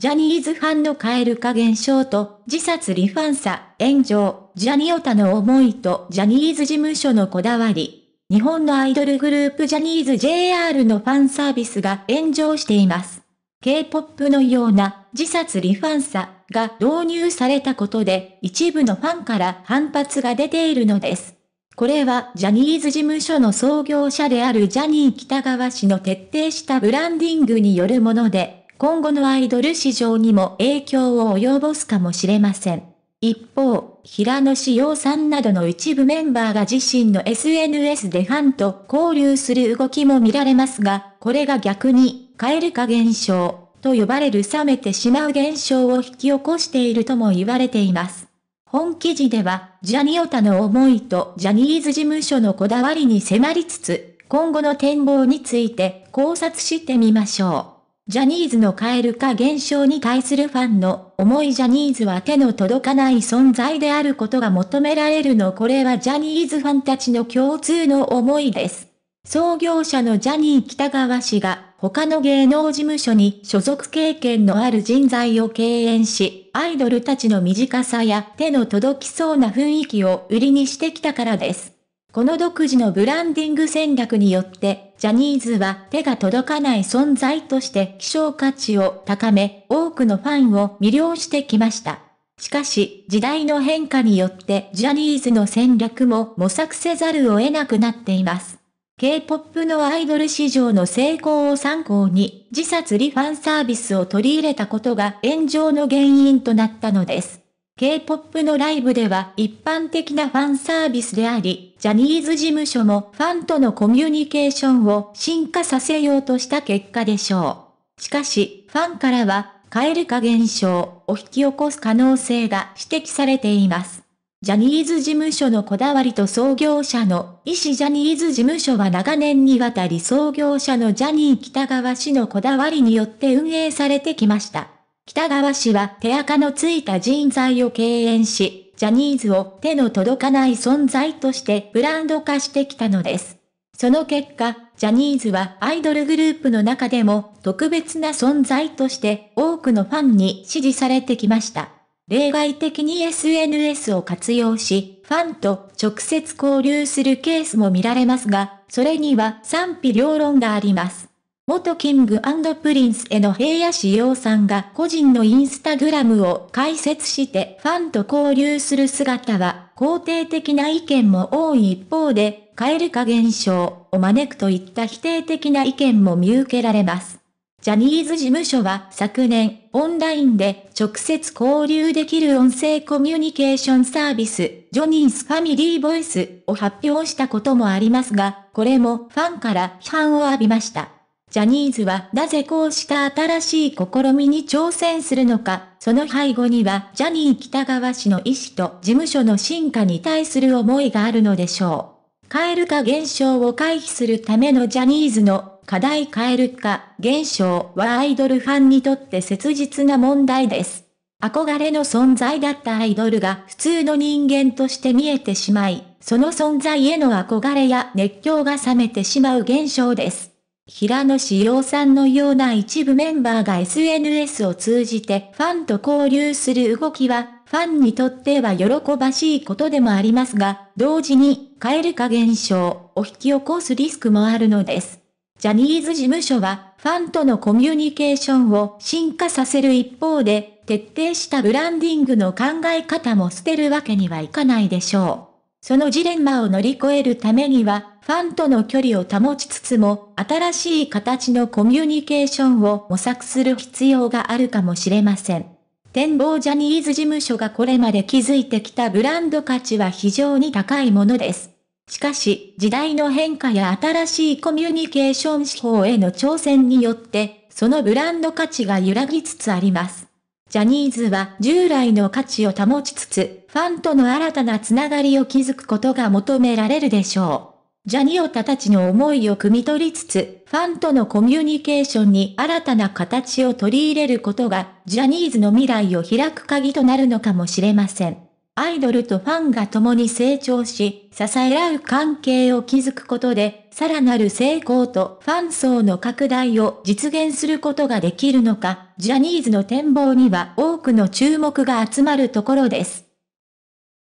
ジャニーズファンの蛙化現象と、自殺リファンサ炎上、ジャニオタの思いとジャニーズ事務所のこだわり。日本のアイドルグループジャニーズ JR のファンサービスが炎上しています。K-POP のような自殺リファンサが導入されたことで一部のファンから反発が出ているのです。これはジャニーズ事務所の創業者であるジャニー北川氏の徹底したブランディングによるもので、今後のアイドル市場にも影響を及ぼすかもしれません。一方、平野志陽さんなどの一部メンバーが自身の SNS でファンと交流する動きも見られますが、これが逆に、る化現象と呼ばれる冷めてしまう現象を引き起こしているとも言われています。本記事では、ジャニオタの思いとジャニーズ事務所のこだわりに迫りつつ、今後の展望について考察してみましょう。ジャニーズのル化現象に対するファンの重いジャニーズは手の届かない存在であることが求められるのこれはジャニーズファンたちの共通の思いです。創業者のジャニー北川氏が他の芸能事務所に所属経験のある人材を敬遠し、アイドルたちの短さや手の届きそうな雰囲気を売りにしてきたからです。この独自のブランディング戦略によって、ジャニーズは手が届かない存在として希少価値を高め、多くのファンを魅了してきました。しかし、時代の変化によってジャニーズの戦略も模索せざるを得なくなっています。K-POP のアイドル市場の成功を参考に、自殺リファンサービスを取り入れたことが炎上の原因となったのです。K-POP のライブでは一般的なファンサービスであり、ジャニーズ事務所もファンとのコミュニケーションを進化させようとした結果でしょう。しかし、ファンからは、る化現象を引き起こす可能性が指摘されています。ジャニーズ事務所のこだわりと創業者の医師ジャニーズ事務所は長年にわたり創業者のジャニー北川氏のこだわりによって運営されてきました。北川氏は手垢のついた人材を敬遠し、ジャニーズを手の届かない存在としてブランド化してきたのです。その結果、ジャニーズはアイドルグループの中でも特別な存在として多くのファンに支持されてきました。例外的に SNS を活用し、ファンと直接交流するケースも見られますが、それには賛否両論があります。元キングプリンスへの平野志耀さんが個人のインスタグラムを開設してファンと交流する姿は肯定的な意見も多い一方で、ル化現象を招くといった否定的な意見も見受けられます。ジャニーズ事務所は昨年、オンラインで直接交流できる音声コミュニケーションサービス、ジョニーズファミリーボイスを発表したこともありますが、これもファンから批判を浴びました。ジャニーズはなぜこうした新しい試みに挑戦するのか、その背後にはジャニー北川氏の意思と事務所の進化に対する思いがあるのでしょう。カエル化現象を回避するためのジャニーズの課題カエル化現象はアイドルファンにとって切実な問題です。憧れの存在だったアイドルが普通の人間として見えてしまい、その存在への憧れや熱狂が冷めてしまう現象です。平野志陽さんのような一部メンバーが SNS を通じてファンと交流する動きは、ファンにとっては喜ばしいことでもありますが、同時に、る化現象を引き起こすリスクもあるのです。ジャニーズ事務所は、ファンとのコミュニケーションを進化させる一方で、徹底したブランディングの考え方も捨てるわけにはいかないでしょう。そのジレンマを乗り越えるためには、ファンとの距離を保ちつつも、新しい形のコミュニケーションを模索する必要があるかもしれません。展望ジャニーズ事務所がこれまで築いてきたブランド価値は非常に高いものです。しかし、時代の変化や新しいコミュニケーション手法への挑戦によって、そのブランド価値が揺らぎつつあります。ジャニーズは従来の価値を保ちつつ、ファンとの新たなつながりを築くことが求められるでしょう。ジャニオタたちの思いを汲み取りつつ、ファンとのコミュニケーションに新たな形を取り入れることが、ジャニーズの未来を開く鍵となるのかもしれません。アイドルとファンが共に成長し、支え合う関係を築くことで、さらなる成功とファン層の拡大を実現することができるのか、ジャニーズの展望には多くの注目が集まるところです。